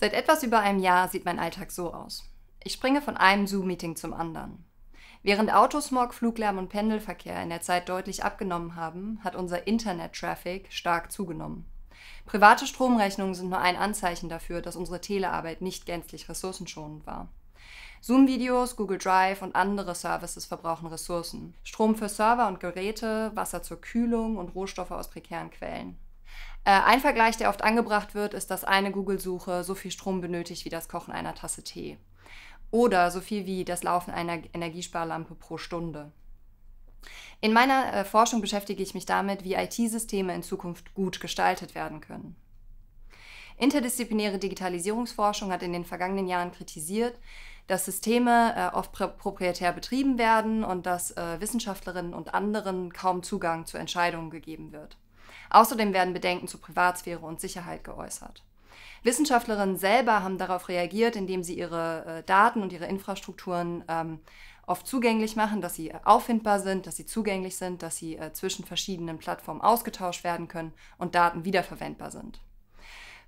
Seit etwas über einem Jahr sieht mein Alltag so aus. Ich springe von einem Zoom-Meeting zum anderen. Während Autosmog, Fluglärm und Pendelverkehr in der Zeit deutlich abgenommen haben, hat unser Internet-Traffic stark zugenommen. Private Stromrechnungen sind nur ein Anzeichen dafür, dass unsere Telearbeit nicht gänzlich ressourcenschonend war. Zoom-Videos, Google Drive und andere Services verbrauchen Ressourcen. Strom für Server und Geräte, Wasser zur Kühlung und Rohstoffe aus prekären Quellen. Äh, ein Vergleich, der oft angebracht wird, ist, dass eine Google-Suche so viel Strom benötigt wie das Kochen einer Tasse Tee oder so viel wie das Laufen einer Energiesparlampe pro Stunde. In meiner äh, Forschung beschäftige ich mich damit, wie IT-Systeme in Zukunft gut gestaltet werden können. Interdisziplinäre Digitalisierungsforschung hat in den vergangenen Jahren kritisiert, dass Systeme äh, oft proprietär betrieben werden und dass Wissenschaftlerinnen und anderen kaum Zugang zu Entscheidungen gegeben wird. Außerdem werden Bedenken zu Privatsphäre und Sicherheit geäußert. Wissenschaftlerinnen selber haben darauf reagiert, indem sie ihre äh, Daten und ihre Infrastrukturen ähm, oft zugänglich machen, dass sie auffindbar sind, dass sie zugänglich sind, dass sie äh, zwischen verschiedenen Plattformen ausgetauscht werden können und Daten wiederverwendbar sind.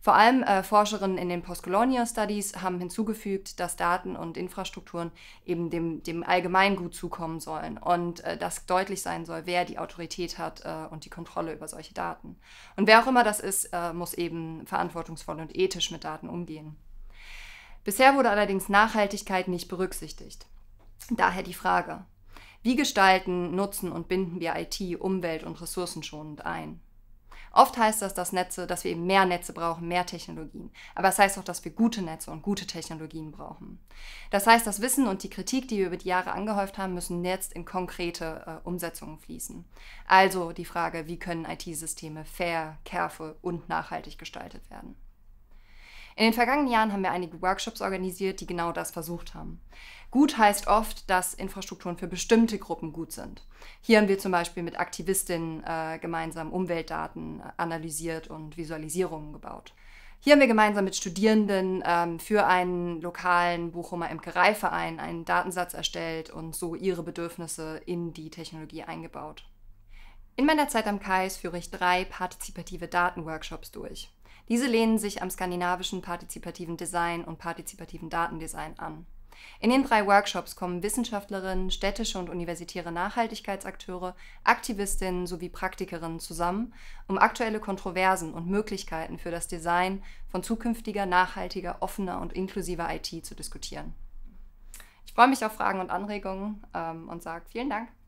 Vor allem äh, Forscherinnen in den Postcolonial Studies haben hinzugefügt, dass Daten und Infrastrukturen eben dem, dem Allgemeingut zukommen sollen und äh, dass deutlich sein soll, wer die Autorität hat äh, und die Kontrolle über solche Daten. Und wer auch immer das ist, äh, muss eben verantwortungsvoll und ethisch mit Daten umgehen. Bisher wurde allerdings Nachhaltigkeit nicht berücksichtigt. Daher die Frage, wie gestalten, nutzen und binden wir IT umwelt- und ressourcenschonend ein? Oft heißt das, dass Netze, dass wir eben mehr Netze brauchen, mehr Technologien. Aber es das heißt auch, dass wir gute Netze und gute Technologien brauchen. Das heißt, das Wissen und die Kritik, die wir über die Jahre angehäuft haben, müssen jetzt in konkrete äh, Umsetzungen fließen. Also die Frage, wie können IT-Systeme fair, careful und nachhaltig gestaltet werden? In den vergangenen Jahren haben wir einige Workshops organisiert, die genau das versucht haben. Gut heißt oft, dass Infrastrukturen für bestimmte Gruppen gut sind. Hier haben wir zum Beispiel mit Aktivistinnen äh, gemeinsam Umweltdaten analysiert und Visualisierungen gebaut. Hier haben wir gemeinsam mit Studierenden ähm, für einen lokalen Bochumer Imkereiverein einen Datensatz erstellt und so ihre Bedürfnisse in die Technologie eingebaut. In meiner Zeit am KAIS führe ich drei partizipative Datenworkshops durch. Diese lehnen sich am skandinavischen partizipativen Design und partizipativen Datendesign an. In den drei Workshops kommen Wissenschaftlerinnen, städtische und universitäre Nachhaltigkeitsakteure, Aktivistinnen sowie Praktikerinnen zusammen, um aktuelle Kontroversen und Möglichkeiten für das Design von zukünftiger, nachhaltiger, offener und inklusiver IT zu diskutieren. Ich freue mich auf Fragen und Anregungen ähm, und sage vielen Dank.